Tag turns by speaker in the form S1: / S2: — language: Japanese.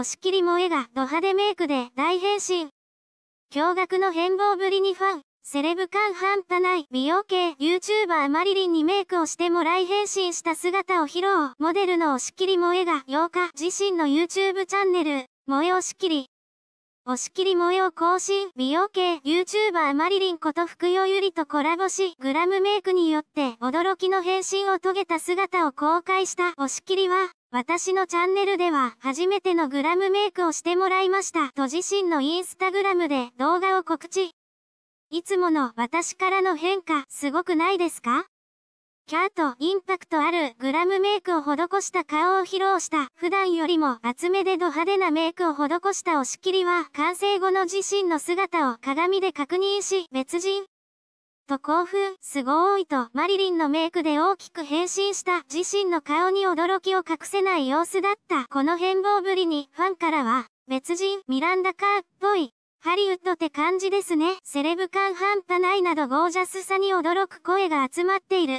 S1: 押し切り萌えがド派手メイクで大変身。驚愕の変貌ぶりにファン、セレブ感半端ない美容系 YouTuber マリリンにメイクをしてもらい変身した姿を披露。モデルの押し切り萌えが8日自身の YouTube チャンネル、萌え押し切り押し切り模様更新、美容系 YouTuber マリリンこと福代ゆりとコラボし、グラムメイクによって驚きの変身を遂げた姿を公開した押し切りは、私のチャンネルでは初めてのグラムメイクをしてもらいました。と自身のインスタグラムで動画を告知。いつもの私からの変化、すごくないですかキャーとインパクトあるグラムメイクを施した顔を披露した。普段よりも厚めでド派手なメイクを施した押し切りは完成後の自身の姿を鏡で確認し、別人。と興奮、すごーいとマリリンのメイクで大きく変身した自身の顔に驚きを隠せない様子だったこの変貌ぶりにファンからは別人ミランダカーっぽいハリウッドって感じですねセレブ感半端ないなどゴージャスさに驚く声が集まっている